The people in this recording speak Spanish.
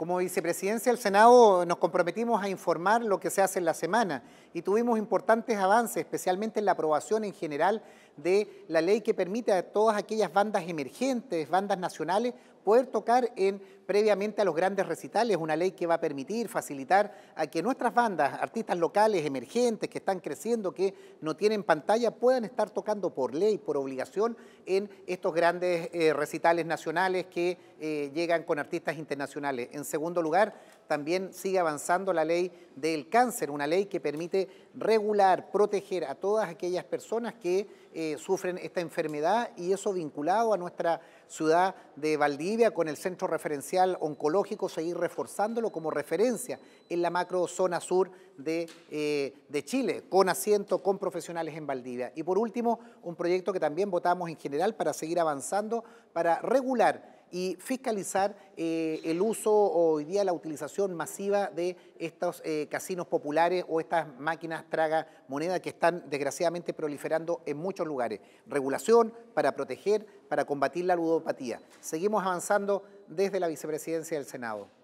Como vicepresidencia del Senado nos comprometimos a informar lo que se hace en la semana y tuvimos importantes avances, especialmente en la aprobación en general de la ley que permite a todas aquellas bandas emergentes, bandas nacionales, poder tocar en previamente a los grandes recitales, una ley que va a permitir facilitar a que nuestras bandas, artistas locales, emergentes, que están creciendo, que no tienen pantalla, puedan estar tocando por ley, por obligación, en estos grandes eh, recitales nacionales que eh, llegan con artistas internacionales. En segundo lugar, también sigue avanzando la ley del cáncer, una ley que permite regular, proteger a todas aquellas personas que eh, sufren esta enfermedad y eso vinculado a nuestra ciudad de Valdivia con el Centro Referencial Oncológico, seguir reforzándolo como referencia en la macro zona sur de, eh, de Chile, con asiento, con profesionales en Valdivia. Y por último, un proyecto que también votamos en general para seguir avanzando, para regular y fiscalizar eh, el uso o hoy día la utilización masiva de estos eh, casinos populares o estas máquinas traga moneda que están desgraciadamente proliferando en muchos lugares. Regulación para proteger, para combatir la ludopatía. Seguimos avanzando desde la vicepresidencia del Senado.